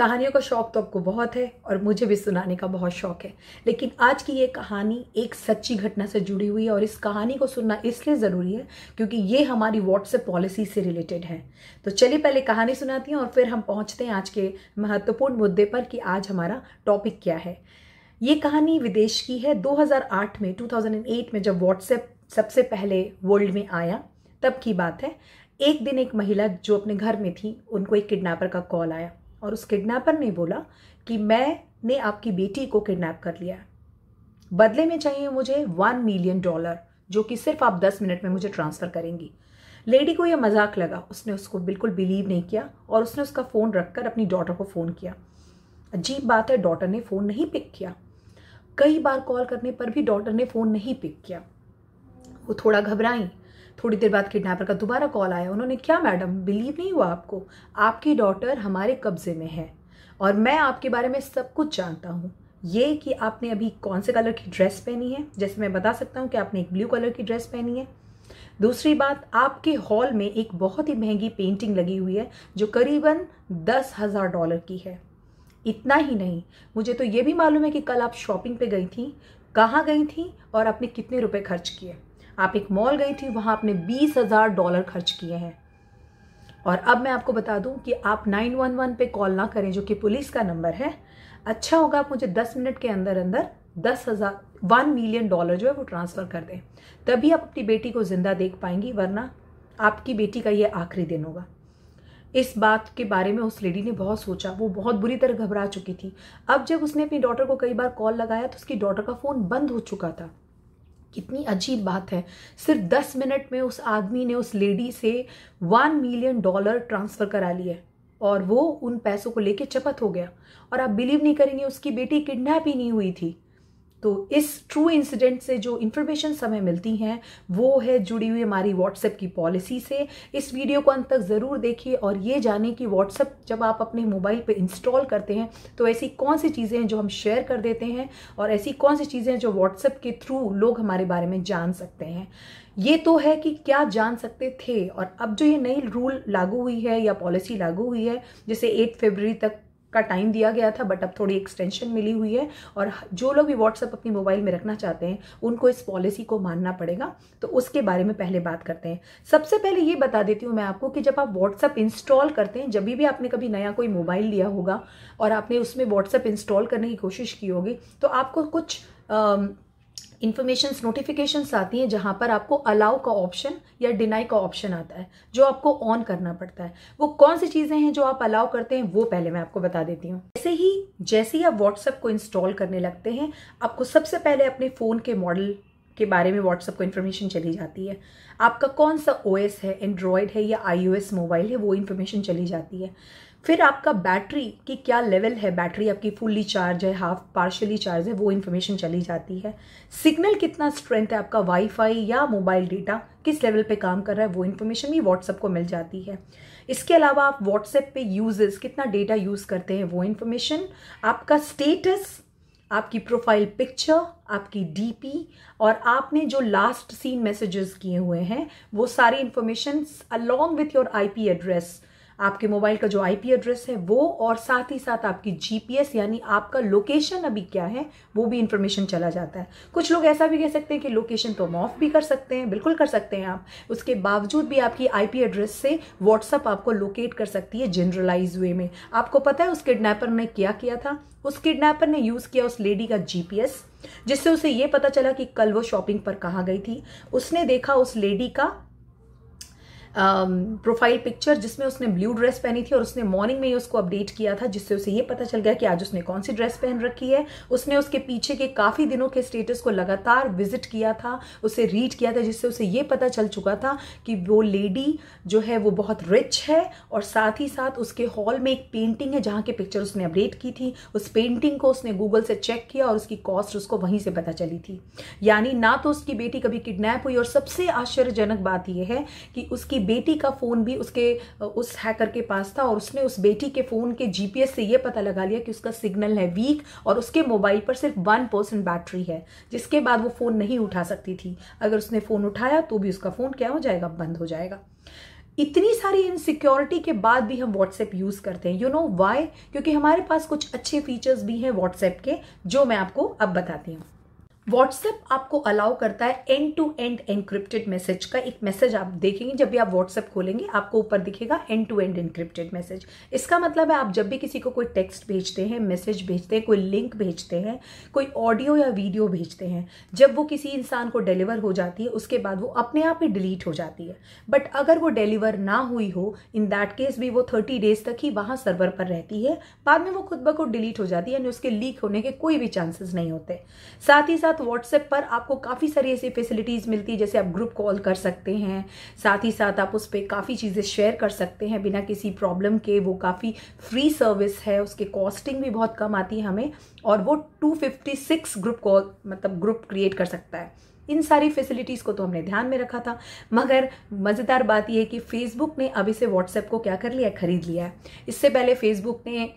कहानियों का शौक तो आपको बहुत है और मुझे भी सुनाने का बहुत शौक है लेकिन आज की ये कहानी एक सच्ची घटना से जुड़ी हुई है और इस कहानी को सुनना इसलिए ज़रूरी है क्योंकि ये हमारी व्हाट्सएप पॉलिसी से रिलेटेड है तो चलिए पहले कहानी सुनाती हैं और फिर हम पहुँचते हैं आज के महत्वपूर्ण मुद्दे पर कि आज हमारा टॉपिक क्या है ये कहानी विदेश की है 2008 में 2008 में जब व्हाट्सएप सबसे पहले वर्ल्ड में आया तब की बात है एक दिन एक महिला जो अपने घर में थी उनको एक किडनैपर का कॉल आया और उस किडनैपर ने बोला कि मैंने आपकी बेटी को किडनैप कर लिया है बदले में चाहिए मुझे वन मिलियन डॉलर जो कि सिर्फ आप दस मिनट में मुझे ट्रांसफ़र करेंगी लेडी को यह मजाक लगा उसने उसको बिल्कुल बिलीव नहीं किया और उसने उसका फ़ोन रखकर अपनी डॉटर को फ़ोन किया अजीब बात है डॉटर ने फ़ोन नहीं पिक किया कई बार कॉल करने पर भी डॉटर ने फ़ोन नहीं पिक किया वो थोड़ा घबराई थोड़ी देर बाद किडनैपर का दोबारा कॉल आया उन्होंने क्या मैडम बिलीव नहीं हुआ आपको आपकी डॉटर हमारे कब्जे में है और मैं आपके बारे में सब कुछ जानता हूँ ये कि आपने अभी कौन से कलर की ड्रेस पहनी है जैसे मैं बता सकता हूँ कि आपने एक ब्लू कलर की ड्रेस पहनी है दूसरी बात आपके हॉल में एक बहुत ही महंगी पेंटिंग लगी हुई है जो करीबन दस हज़ार डॉलर की है इतना ही नहीं मुझे तो ये भी मालूम है कि कल आप शॉपिंग पे गई थी कहाँ गई थी और आपने कितने रुपए खर्च किए आप एक मॉल गई थी वहाँ आपने बीस हज़ार डॉलर खर्च किए हैं और अब मैं आपको बता दूं कि आप 911 पे कॉल ना करें जो कि पुलिस का नंबर है अच्छा होगा आप मुझे 10 मिनट के अंदर अंदर दस हज़ार वन मिलियन डॉलर जो है वो ट्रांसफ़र कर दें तभी आप अपनी बेटी को ज़िंदा देख पाएंगी वरना आपकी बेटी का ये आखिरी दिन होगा इस बात के बारे में उस लेडी ने बहुत सोचा वो बहुत बुरी तरह घबरा चुकी थी अब जब उसने अपनी डॉटर को कई बार कॉल लगाया तो उसकी डॉटर का फ़ोन बंद हो चुका था कितनी अजीब बात है सिर्फ दस मिनट में उस आदमी ने उस लेडी से वन मिलियन डॉलर ट्रांसफ़र करा लिए और वो उन पैसों को लेके चपत हो गया और आप बिलीव नहीं करेंगे उसकी बेटी किडनैप ही नहीं हुई थी तो इस ट्रू इंसिडेंट से जो इन्फॉर्मेशन हमें मिलती हैं वो है जुड़ी हुई हमारी व्हाट्सएप की पॉलिसी से इस वीडियो को अंत तक ज़रूर देखिए और ये जाने कि व्हाट्सएप जब आप अपने मोबाइल पर इंस्टॉल करते हैं तो ऐसी कौन सी चीज़ें हैं जो हम शेयर कर देते हैं और ऐसी कौन सी चीज़ें हैं जो व्हाट्सएप के थ्रू लोग हमारे बारे में जान सकते हैं ये तो है कि क्या जान सकते थे और अब जो ये नई रूल लागू हुई है या पॉलिसी लागू हुई है जिसे एट फेबररी तक का टाइम दिया गया था बट अब थोड़ी एक्सटेंशन मिली हुई है और जो लोग भी व्हाट्सअप अपनी मोबाइल में रखना चाहते हैं उनको इस पॉलिसी को मानना पड़ेगा तो उसके बारे में पहले बात करते हैं सबसे पहले ये बता देती हूँ मैं आपको कि जब आप व्हाट्सअप इंस्टॉल करते हैं जब भी आपने कभी नया कोई मोबाइल लिया होगा और आपने उसमें व्हाट्सअप इंस्टॉल करने की कोशिश की होगी तो आपको कुछ आ, इन्फॉर्मेशन नोटिफिकेशंस आती हैं जहाँ पर आपको अलाउ का ऑप्शन या डिनाई का ऑप्शन आता है जो आपको ऑन करना पड़ता है वो कौन सी चीज़ें हैं जो आप अलाउ करते हैं वो पहले मैं आपको बता देती हूँ ऐसे ही जैसे ही आप व्हाट्सएप को इंस्टॉल करने लगते हैं आपको सबसे पहले अपने फ़ोन के मॉडल के बारे में व्हाट्सएप को इन्फॉर्मेशन चली जाती है आपका कौन सा ओ है एंड्रॉयड है या आई मोबाइल है वो इन्फॉर्मेशन चली जाती है फिर आपका बैटरी की क्या लेवल है बैटरी आपकी फुल्ली चार्ज है हाफ पार्शली चार्ज है वो इन्फॉर्मेशन चली जाती है सिग्नल कितना स्ट्रेंथ है आपका वाईफाई या मोबाइल डेटा किस लेवल पे काम कर रहा है वो इन्फॉर्मेशन भी व्हाट्सएप को मिल जाती है इसके अलावा आप व्हाट्सएप पे यूजेस कितना डेटा यूज़ करते हैं वो इन्फॉर्मेशन आपका स्टेटस आपकी प्रोफाइल पिक्चर आपकी डीपी और आपने जो लास्ट सीन मैसेजेस किए हुए हैं वो सारी information along with your IP address आपके मोबाइल का जो आईपी एड्रेस है वो और साथ ही साथ आपकी जीपीएस यानी आपका लोकेशन अभी क्या है वो भी इंफॉर्मेशन चला जाता है कुछ लोग ऐसा भी कह सकते हैं कि लोकेशन तो हम ऑफ भी कर सकते हैं बिल्कुल कर सकते हैं आप उसके बावजूद भी आपकी आईपी एड्रेस से व्हाट्सअप आपको लोकेट कर सकती है जनरलाइज वे में आपको पता है उस किडनैपर ने क्या किया था उस किडनैपर ने यूज़ किया उस लेडी का जीपीएस जिससे उसे ये पता चला कि कल वो शॉपिंग पर कहाँ गई थी उसने देखा उस लेडी का प्रोफाइल um, पिक्चर जिसमें उसने ब्लू ड्रेस पहनी थी और उसने मॉर्निंग में ही उसको अपडेट किया था जिससे उसे ये पता चल गया कि आज उसने कौन सी ड्रेस पहन रखी है उसने उसके पीछे के काफ़ी दिनों के स्टेटस को लगातार विजिट किया था उसे रीड किया था जिससे उसे ये पता चल चुका था कि वो लेडी जो है वो बहुत रिच है और साथ ही साथ उसके हॉल में एक पेंटिंग है जहाँ की पिक्चर उसने अपडेट की थी उस पेंटिंग को उसने गूगल से चेक किया और उसकी कॉस्ट उसको वहीं से पता चली थी यानी ना तो उसकी बेटी कभी किडनैप हुई और सबसे आश्चर्यजनक बात यह है कि उसकी बेटी का फ़ोन भी उसके उस हैकर के पास था और उसने उस बेटी के फ़ोन के जीपीएस से ये पता लगा लिया कि उसका सिग्नल है वीक और उसके मोबाइल पर सिर्फ वन परसेंट बैटरी है जिसके बाद वो फ़ोन नहीं उठा सकती थी अगर उसने फ़ोन उठाया तो भी उसका फ़ोन क्या हो जाएगा बंद हो जाएगा इतनी सारी इनसिक्योरिटी के बाद भी हम व्हाट्सएप यूज़ करते हैं यू नो वाई क्योंकि हमारे पास कुछ अच्छे फीचर्स भी हैं व्हाट्सएप के जो मैं आपको अब बताती हूँ व्हाट्सएप आपको अलाउ करता है end to end encrypted message का एक मैसेज आप देखेंगे जब भी आप व्हाट्सएप खोलेंगे आपको ऊपर दिखेगा end to end encrypted message इसका मतलब है आप जब भी किसी को कोई टेक्स्ट भेजते हैं मैसेज भेजते हैं कोई लिंक भेजते हैं कोई ऑडियो या वीडियो भेजते हैं जब वो किसी इंसान को डिलीवर हो जाती है उसके बाद वो अपने आप ही डिलीट हो जाती है बट अगर वो डिलीवर ना हुई हो इन दैट केस भी वो थर्टी डेज तक ही वहाँ सर्वर पर रहती है बाद में वो खुद ब खुद डिलीट हो जाती है यानी उसके लीक होने के कोई भी चांसेस नहीं होते साथ ही साथ साथ तो व्हाट्सएप पर आपको काफ़ी सारी ऐसी फैसिलिटीज़ मिलती है जैसे आप ग्रुप कॉल कर सकते हैं साथ ही साथ आप उस पर काफ़ी चीज़ें शेयर कर सकते हैं बिना किसी प्रॉब्लम के वो काफ़ी फ्री सर्विस है उसके कॉस्टिंग भी बहुत कम आती है हमें और वो 256 ग्रुप कॉल मतलब ग्रुप क्रिएट कर सकता है इन सारी फैसिलिटीज़ को तो हमने ध्यान में रखा था मगर मज़ेदार बात यह है कि फेसबुक ने अभी से व्हाट्सएप को क्या कर लिया खरीद लिया है इससे पहले फेसबुक ने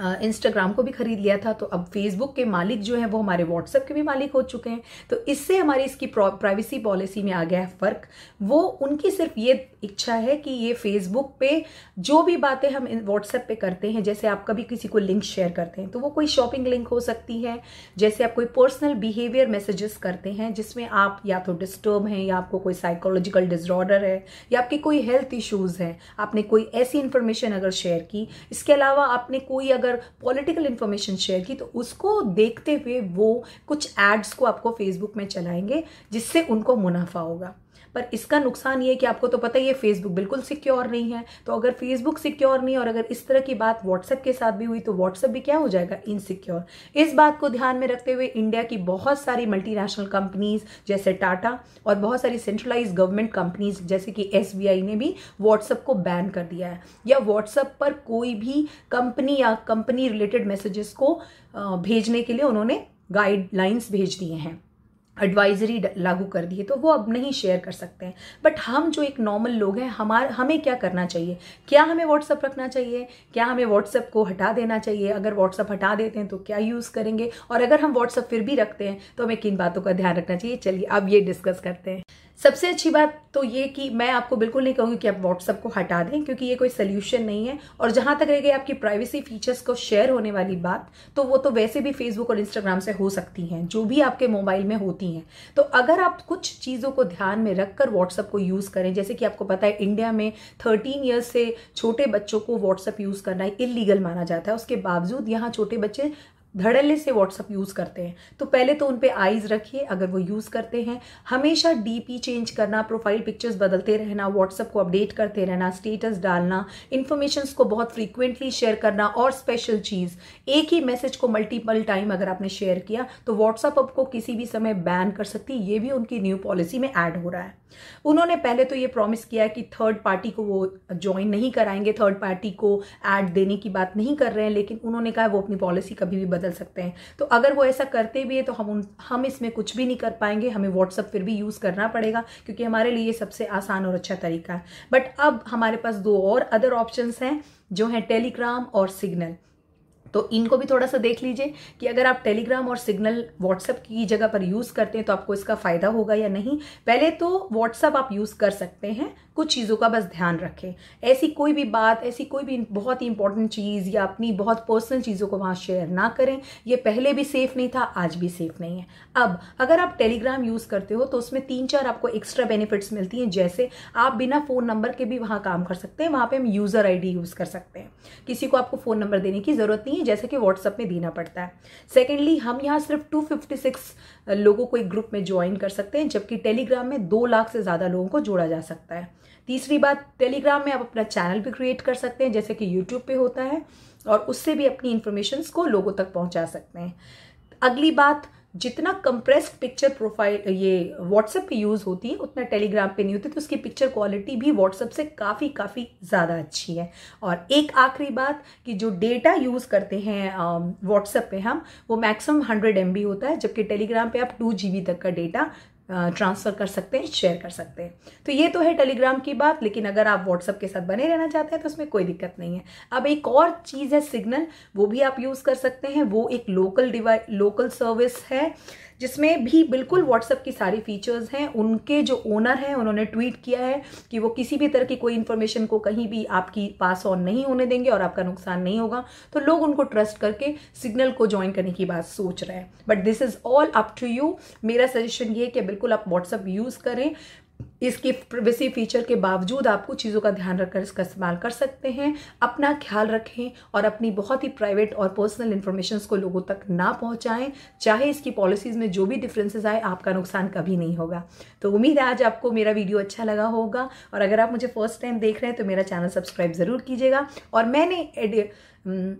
इंस्टाग्राम को भी खरीद लिया था तो अब फेसबुक के मालिक जो हैं वो हमारे व्हाट्सएप के भी मालिक हो चुके हैं तो इससे हमारी इसकी प्राइवेसी पॉलिसी में आ गया है फ़र्क वो उनकी सिर्फ ये इच्छा है कि ये फेसबुक पे जो भी बातें हम व्हाट्सएप पे करते हैं जैसे आप कभी किसी को लिंक शेयर करते हैं तो वो कोई शॉपिंग लिंक हो सकती है जैसे आप कोई पर्सनल बिहेवियर मैसेजेस करते हैं जिसमें आप या तो डिस्टर्ब हैं या आपको कोई साइकोलॉजिकल डिसऑर्डर है या आपकी कोई हेल्थ इशूज़ हैं आपने कोई ऐसी इन्फॉर्मेशन अगर शेयर की इसके अलावा आपने कोई अगर अगर पॉलिटिकल इन्फॉर्मेशन शेयर की तो उसको देखते हुए वो कुछ एड्स को आपको फेसबुक में चलाएंगे जिससे उनको मुनाफा होगा पर इसका नुकसान ये कि आपको तो पता ही है फेसबुक बिल्कुल सिक्योर नहीं है तो अगर फेसबुक सिक्योर नहीं और अगर इस तरह की बात व्हाट्सएप के साथ भी हुई तो व्हाट्सएप भी क्या हो जाएगा इनसिक्योर इस बात को ध्यान में रखते हुए इंडिया की बहुत सारी मल्टीनेशनल कंपनीज जैसे टाटा और बहुत सारी सेंट्रलाइज गवर्नमेंट कंपनीज जैसे कि एस ने भी व्हाट्सएप को बैन कर दिया है या व्हाट्सएप पर कोई भी कंपनी या कंपनी रिलेटेड मैसेजेस को भेजने के लिए उन्होंने गाइडलाइंस भेज दिए हैं एडवाइजरी लागू कर दी है तो वो अब नहीं शेयर कर सकते हैं बट हम जो एक नॉर्मल लोग हैं हमार हमें क्या करना चाहिए क्या हमें व्हाट्सअप रखना चाहिए क्या हमें व्हाट्सअप को हटा देना चाहिए अगर व्हाट्सअप हटा देते हैं तो क्या यूज़ करेंगे और अगर हम व्हाट्सअप फिर भी रखते हैं तो हमें किन बातों का ध्यान रखना चाहिए चलिए अब ये डिस्कस करते हैं सबसे अच्छी बात तो ये कि मैं आपको बिल्कुल नहीं कहूँगी कि आप व्हाट्सअप को हटा दें क्योंकि ये कोई सोल्यूशन नहीं है और जहां तक रह गई आपकी प्राइवेसी फीचर्स को शेयर होने वाली बात तो वो तो वैसे भी फेसबुक और इंस्टाग्राम से हो सकती हैं जो भी आपके मोबाइल में होती हैं तो अगर आप कुछ चीज़ों को ध्यान में रखकर व्हाट्सअप को यूज़ करें जैसे कि आपको पता है इंडिया में थर्टीन ईयर्स से छोटे बच्चों को व्हाट्सअप यूज़ करना इलीगल माना जाता है उसके बावजूद यहाँ छोटे बच्चे धड़ल्ले से व्हाट्सअप यूज़ करते हैं तो पहले तो उन पर आइज़ रखिए अगर वो यूज़ करते हैं हमेशा डीपी चेंज करना प्रोफाइल पिक्चर्स बदलते रहना व्हाट्सअप को अपडेट करते रहना स्टेटस डालना इन्फॉर्मेशन को बहुत फ्रीक्वेंटली शेयर करना और स्पेशल चीज़ एक ही मैसेज को मल्टीपल टाइम अगर आपने शेयर किया तो व्हाट्सअप आपको किसी भी समय बैन कर सकती है ये भी उनकी न्यू पॉलिसी में ऐड हो रहा है उन्होंने पहले तो ये प्रॉमिस किया कि थर्ड पार्टी को वो ज्वाइन नहीं कराएंगे थर्ड पार्टी को ऐड देने की बात नहीं कर रहे हैं लेकिन उन्होंने कहा वो अपनी पॉलिसी कभी भी बदल बदल सकते हैं तो अगर वो ऐसा करते भी है तो हम हम इसमें कुछ भी नहीं कर पाएंगे हमें व्हाट्सअप फिर भी यूज़ करना पड़ेगा क्योंकि हमारे लिए सबसे आसान और अच्छा तरीका है बट अब हमारे पास दो और अदर ऑप्शन हैं जो हैं टेलीग्राम और सिग्नल तो इनको भी थोड़ा सा देख लीजिए कि अगर आप टेलीग्राम और सिग्नल व्हाट्सएप की जगह पर यूज़ करते हैं तो आपको इसका फ़ायदा होगा या नहीं पहले तो व्हाट्सएप आप यूज़ कर सकते हैं कुछ चीज़ों का बस ध्यान रखें ऐसी कोई भी बात ऐसी कोई भी बहुत ही इंपॉर्टेंट चीज़ या अपनी बहुत पर्सनल चीज़ों को वहाँ शेयर ना करें ये पहले भी सेफ़ नहीं था आज भी सेफ़ नहीं है अब अगर आप टेलीग्राम यूज़ करते हो तो उसमें तीन चार आपको एक्स्ट्रा बेनिफिट्स मिलती हैं जैसे आप बिना फ़ोन नंबर के भी वहाँ काम कर सकते हैं वहाँ पर हम यूज़र आई यूज़ कर सकते हैं किसी को आपको फ़ोन नंबर देने की ज़रूरत नहीं है जैसे कि व्हाट्सअप में देना पड़ता है सेकेंडली हम यहाँ सिर्फ टू लोगों को एक ग्रुप में ज्वाइन कर सकते हैं जबकि टेलीग्राम में दो लाख से ज़्यादा लोगों को जोड़ा जा सकता है तीसरी बात टेलीग्राम में आप अपना चैनल भी क्रिएट कर सकते हैं जैसे कि यूट्यूब पे होता है और उससे भी अपनी इन्फॉर्मेशन को लोगों तक पहुंचा सकते हैं अगली बात जितना कंप्रेस्ड पिक्चर प्रोफाइल ये व्हाट्सएप पे यूज़ होती है उतना टेलीग्राम पे नहीं होती तो उसकी पिक्चर क्वालिटी भी व्हाट्सएप से काफ़ी काफ़ी ज़्यादा अच्छी है और एक आखिरी बात कि जो डेटा यूज़ करते हैं व्हाट्सएप पे हम वो मैक्सिमम हंड्रेड एम होता है जबकि टेलीग्राम पे आप टू जी तक का डेटा ट्रांसफ़र कर सकते हैं शेयर कर सकते हैं तो ये तो है टेलीग्राम की बात लेकिन अगर आप व्हाट्सअप के साथ बने रहना चाहते हैं तो उसमें कोई दिक्कत नहीं है अब एक और चीज़ है सिग्नल वो भी आप यूज़ कर सकते हैं वो एक लोकल डिवाइ लोकल सर्विस है जिसमें भी बिल्कुल व्हाट्सअप की सारी फीचर्स हैं उनके जो ओनर हैं उन्होंने ट्वीट किया है कि वो किसी भी तरह की कोई इन्फॉर्मेशन को कहीं भी आपकी पास ऑन नहीं होने देंगे और आपका नुकसान नहीं होगा तो लोग उनको ट्रस्ट करके सिग्नल को ज्वाइन करने की बात सोच रहे हैं but this is all up to you मेरा सजेशन ये है कि बिल्कुल आप व्हाट्सअप यूज़ करें इसके प्रिवेसी फीचर के बावजूद आप कुछ चीज़ों का ध्यान रखकर इसका इस्तेमाल कर सकते हैं अपना ख्याल रखें और अपनी बहुत ही प्राइवेट और पर्सनल इन्फॉर्मेशन को लोगों तक ना पहुंचाएं चाहे इसकी पॉलिसीज़ में जो भी डिफरेंसेस आए आपका नुकसान कभी नहीं होगा तो उम्मीद है आज आपको मेरा वीडियो अच्छा लगा होगा और अगर आप मुझे फर्स्ट टाइम देख रहे हैं तो मेरा चैनल सब्सक्राइब ज़रूर कीजिएगा और मैंने हम्म,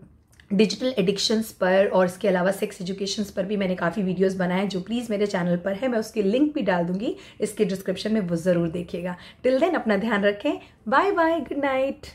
डिजिटल एडिक्शंस पर और इसके अलावा सेक्स एजुकेशंस पर भी मैंने काफ़ी वीडियोस बनाए हैं जो प्लीज़ मेरे चैनल पर है मैं उसकी लिंक भी डाल दूंगी इसके डिस्क्रिप्शन में वो ज़रूर देखिएगा टिल देन अपना ध्यान रखें बाय बाय गुड नाइट